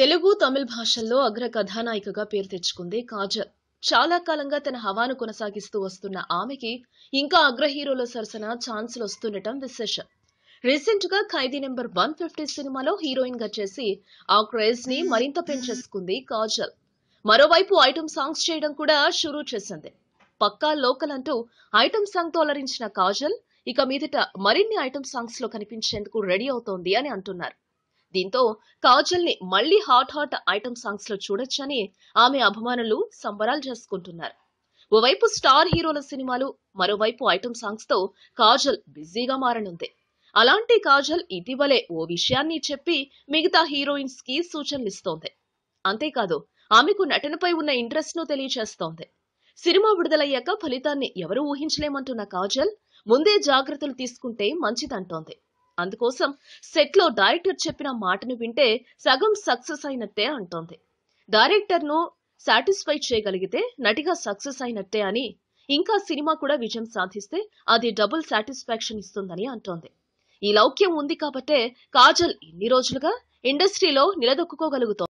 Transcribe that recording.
తెలుగు తమిళ భాషల్లో అగ్ర కథానాయికగా పేరు తెచ్చుకుంది కాజల్ చాలా కాలంగా తన హవాను కొనసాగిస్తూ వస్తున్న ఆమెకి ఇంకా అగ్ర హీరోల సరసన ఛాన్సులు వస్తుండటం విశేషం రీసెంట్ గా ఖైదీ నెంబర్ వన్ ఫిఫ్టీ సినిమాలో హీరోయిన్ గా చేసి ఆ క్రేజ్ ని మరింత పెంచేసుకుంది కాజల్ మరోవైపు ఐటమ్ సాంగ్స్ చేయడం కూడా షురూ చేసింది పక్కా లోకల్ అంటూ ఐటమ్ సాంగ్ తో అలరించిన కాజల్ ఇక మీదట మరిన్ని ఐటమ్ సాంగ్స్ లో కనిపించేందుకు రెడీ అవుతోంది అని అంటున్నారు దీంతో కాజల్ ని మళ్లీ హాట్ హాట్ ఐటమ్ సాంగ్స్ లో చూడొచ్చని ఆమె అభిమానులు సంబరాలు చేసుకుంటున్నారు ఓవైపు స్టార్ హీరోల సినిమాలు మరోవైపు ఐటమ్ సాంగ్స్ తో కాజల్ బిజీగా మారనుంది అలాంటి కాజల్ ఇటీవలే ఓ విషయాన్ని చెప్పి మిగతా హీరోయిన్స్ కి సూచనలు ఇస్తోంది అంతేకాదు ఆమెకు నటనపై ఉన్న ఇంట్రెస్ట్ ను తెలియచేస్తోంది సినిమా విడుదలయ్యాక ఫలితాన్ని ఎవరూ ఊహించలేమంటున్న కాజల్ ముందే జాగ్రత్తలు తీసుకుంటే మంచిదంటోంది అందుకోసం లో డైరెక్టర్ చెప్పిన మాటను వింటే సగం సక్సెస్ అయినట్టే అంటోంది డైరెక్టర్ ను సాటిస్ఫై చేయగలిగితే నటిగా సక్సెస్ అయినట్టే అని ఇంకా సినిమా కూడా విజయం సాధిస్తే అది డబుల్ సాటిస్ఫాక్షన్ ఇస్తుందని అంటోంది ఈ లౌక్యం ఉంది కాబట్టే కాజల్ ఇన్ని రోజులుగా ఇండస్ట్రీలో నిలదొక్కుకోగలుగుతోంది